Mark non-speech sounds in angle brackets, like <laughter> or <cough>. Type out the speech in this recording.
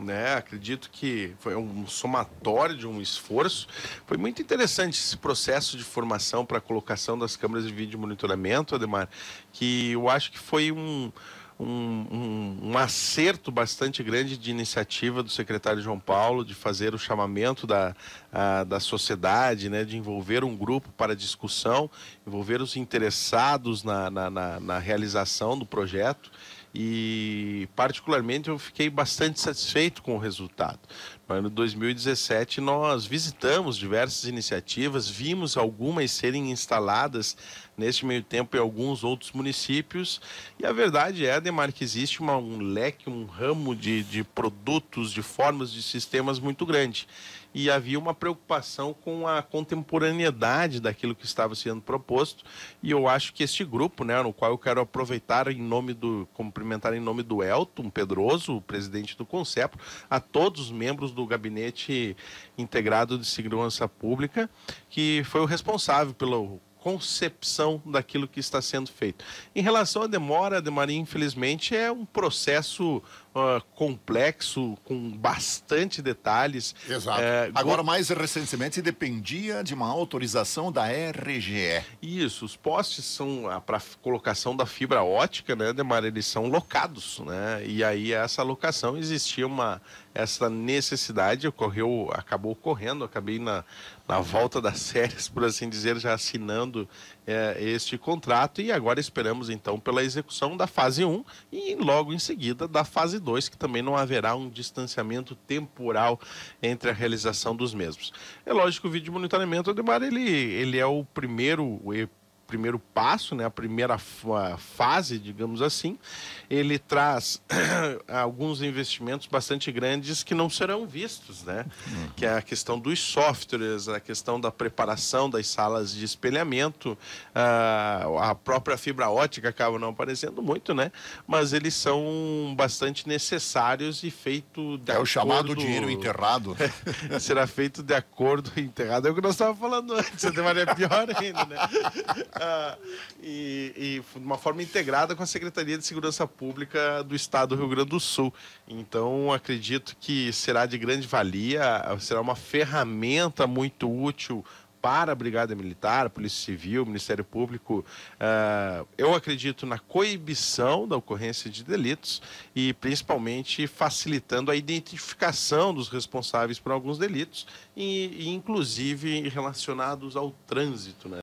né? Acredito que foi um somatório de um esforço. Foi muito interessante esse processo de formação para a colocação das câmeras de vídeo monitoramento, Ademar, que eu acho que foi um, um, um, um, acerto bastante grande de iniciativa do secretário João Paulo de fazer o chamamento da, a, da sociedade, né, de envolver um grupo para discussão, envolver os interessados na, na, na, na realização do projeto e particularmente eu fiquei bastante satisfeito com o resultado. No ano 2017 nós visitamos diversas iniciativas, vimos algumas serem instaladas neste meio tempo em alguns outros municípios e a verdade é, Ademar, que existe uma, um leque, um ramo de, de produtos, de formas, de sistemas muito grande e havia uma preocupação com a contemporaneidade daquilo que estava sendo proposto e eu acho que este grupo, né, no qual eu quero aproveitar em nome do como cumprimentar em nome do Elton Pedroso, presidente do Concepro, a todos os membros do Gabinete Integrado de Segurança Pública, que foi o responsável pela concepção daquilo que está sendo feito. Em relação à demora, Demaria, infelizmente, é um processo uh, complexo, com bastante detalhes. Exato. É, Agora, mais recentemente, dependia de uma autorização da RGE. Isso, os postes são ah, para colocação da fibra ótica, né, Demar? Eles são locados, né? E aí, essa locação existia uma essa necessidade ocorreu, acabou ocorrendo, acabei na, na volta das séries, <laughs> por assim dizer, já assinando é, este contrato e agora esperamos então pela execução da fase 1 e logo em seguida da fase que também não haverá um distanciamento temporal entre a realização dos mesmos. É lógico que o vídeo monitoramento, Ademar, ele, ele é o primeiro primeiro passo, né, a primeira fase, digamos assim, ele traz <clears throat> alguns investimentos bastante grandes que não serão vistos, né? Uhum. Que é a questão dos softwares, a questão da preparação das salas de espelhamento, ah, a própria fibra ótica acaba não aparecendo muito, né? Mas eles são bastante necessários e feito de É acordo... o chamado dinheiro enterrado. <laughs> Será feito de acordo enterrado. É o que nós estávamos falando antes, é pior ainda, né? <laughs> e, e de uma forma integrada com a Secretaria de Segurança Pública do Estado do Rio Grande do Sul. Então, acredito que será de grande valia, será uma ferramenta muito útil para a Brigada Militar, a Polícia Civil, Ministério Público. Uh, eu acredito na coibição da ocorrência de delitos e principalmente facilitando a identificação dos responsáveis por alguns delitos, e, e inclusive relacionados ao trânsito. Né?